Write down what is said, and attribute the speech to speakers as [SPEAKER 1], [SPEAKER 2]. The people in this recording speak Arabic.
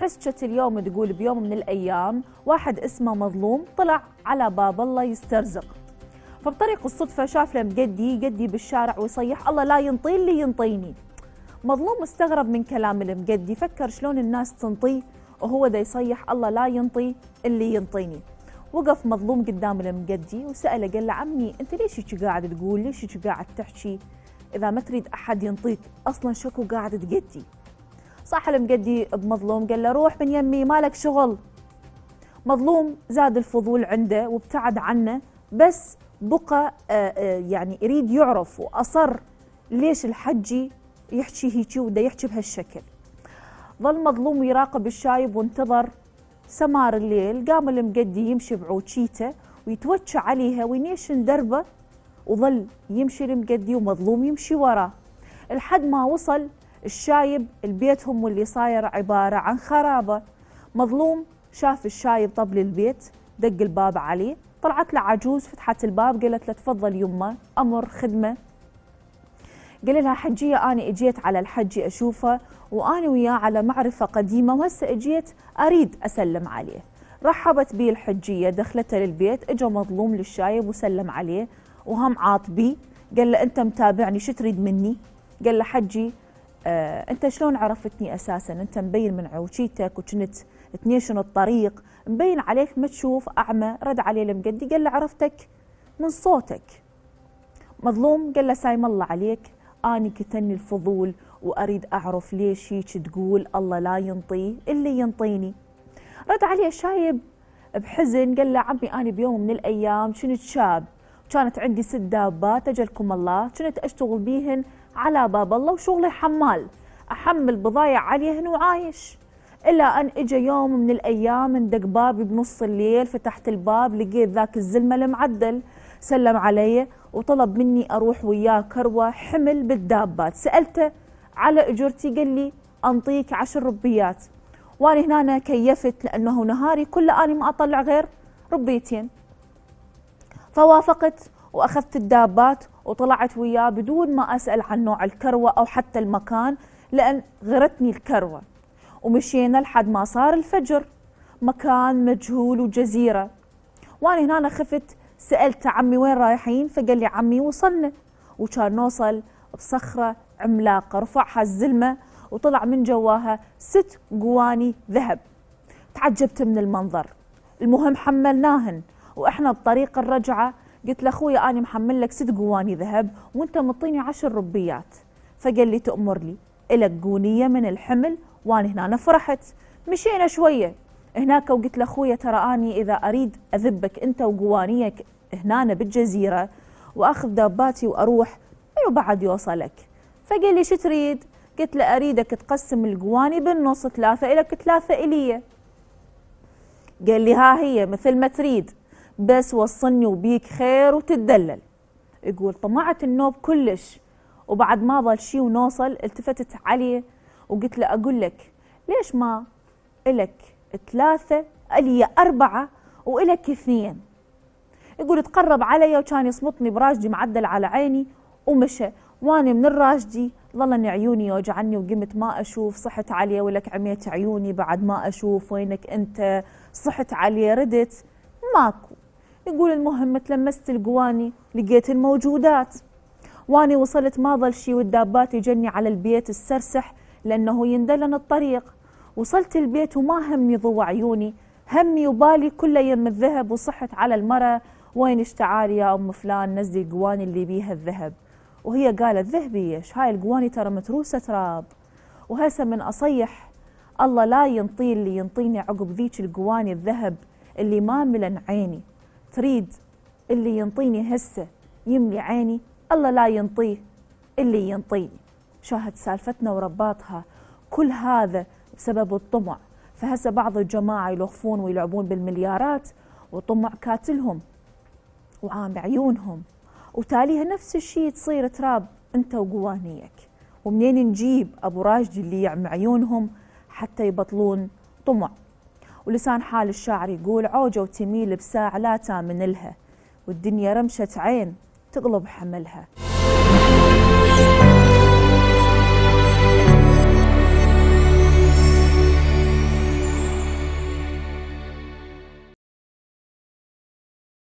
[SPEAKER 1] حشت اليوم تقول بيوم من الأيام واحد اسمه مظلوم طلع على باب الله يسترزق فبطريق الصدفة شاف له مقدي قدي بالشارع ويصيح الله لا ينطي اللي ينطيني مظلوم استغرب من كلام المقدي فكر شلون الناس تنطيه وهو ذا يصيح الله لا ينطي اللي ينطيني وقف مظلوم قدام المقدي وسأله قال له عمي أنت ليش هيك قاعد تقول ليش هيك قاعد تحكي إذا ما تريد أحد ينطيك أصلا شكو قاعد تقدي صاح المقدي بمظلوم قال له روح من يمي مالك شغل مظلوم زاد الفضول عنده وابتعد عنه بس بقى آه، آه، يعني يريد يعرف وأصر ليش الحجي يحكي هيجي وده يحكي بهالشكل ظل مظلوم يراقب الشايب وانتظر سمار الليل قام المقدي يمشي بعوشيته ويتوجع عليها وينيشن دربه وظل يمشي المقدي ومظلوم يمشي وراه لحد ما وصل الشايب هم واللي صاير عبارة عن خرابة مظلوم شاف الشايب طبل البيت دق الباب عليه طلعت له عجوز فتحت الباب قالت له تفضل يمه أمر خدمة قال لها حجية أنا إجيت على الحج أشوفه وأنا وياه على معرفة قديمة وهسه إجيت أريد أسلم عليه رحبت بي الحجية دخلته للبيت إجا مظلوم للشايب وسلم عليه وهم عاطبي قال له أنت متابعني شو تريد مني قال له حجي آه، انت شلون عرفتني اساسا انت مبين من عوشيتك وكنت تنيشن الطريق مبين عليك ما تشوف اعمى رد عليه المقدي قال له عرفتك من صوتك مظلوم قال له سايم الله عليك اني كتني الفضول واريد اعرف ليش هيك تقول الله لا ينطي اللي ينطيني رد عليه شايب بحزن قال له عمي اني بيوم من الايام كنت شاب كانت عندي ست دابات اجلكم الله كنت اشتغل بيهن على باب الله وشغلي حمال احمل بضايع عليهن وعايش إلى أن إجا يوم من الأيام اندق بابي بنص الليل فتحت الباب لقيت ذاك الزلمة المعدل سلم علي وطلب مني أروح وياه كروة حمل بالدابات سألته على أجرتي قال لي أنطيك عشر ربيات وأنا هنا أنا كيفت لأنه نهاري كله أنا ما أطلع غير ربيتين فوافقت واخذت الدابات وطلعت وياه بدون ما اسال عن نوع الكروه او حتى المكان لان غرتني الكروه ومشينا لحد ما صار الفجر مكان مجهول وجزيره وانا هنا خفت سالت عمي وين رايحين فقال لي عمي وصلنا وكان نوصل بصخره عملاقه رفعها الزلمه وطلع من جواها ست قواني ذهب تعجبت من المنظر المهم حملناهن واحنا بطريق الرجعه قلت له اخوي انا محمل لك ست قواني ذهب وانت مطيني عشر ربيات فقال لي تأمر لي إلك قونية من الحمل وانا هنا فرحت مشينا شوية هناك وقلت اخوي ترى اني اذا اريد اذبك انت وقوانيك هنا بالجزيرة واخذ داباتي واروح منو بعد يوصلك فقال لي شو تريد قلت له اريدك تقسم القواني بالنص ثلاثة الك ثلاثة الي قال لي ها هي مثل ما تريد بس وصلني وبيك خير وتتدلل يقول طمعت النوب كلش وبعد ما ظل شي ونوصل التفتت عليه وقلت له أقول لك ليش ما إلك ثلاثة ألي أربعة وإلك اثنين يقول تقرب علي وكان يصمتني براجدي معدل على عيني ومشى وأنا من الراجدي ظلني عيوني يوجعني وقمت ما أشوف صحت عليه ولك عميت عيوني بعد ما أشوف وينك أنت صحت عليه ردت ماكو يقول المهم تلمست القواني لقيت الموجودات واني وصلت ما ظل شي والدابات يجني على البيت السرسح لأنه يندلن الطريق وصلت البيت وما همي ضوى عيوني همي وبالي كله يم الذهب وصحت على المرة وين اشتعاري يا أم فلان نزلي القواني اللي بيها الذهب وهي قالت ذهبي ايش هاي القواني ترى متروسة تراب وهسه من أصيح الله لا ينطي اللي ينطيني عقب ذيك القواني الذهب اللي ما ملن عيني تريد اللي ينطيني هسه يملي عيني الله لا ينطيه اللي ينطيني شاهد سالفتنا ورباطها كل هذا بسبب الطمع فهسه بعض الجماعة يلخفون ويلعبون بالمليارات وطمع كاتلهم وعام عيونهم وتاليها نفس الشيء تصير تراب انت وقوانيك ومنين نجيب ابو راشد اللي يعمي عيونهم حتى يبطلون طمع ولسان حال الشاعر يقول عوجة وتميل بساع لا تامن لها والدنيا رمشة عين تقلب حملها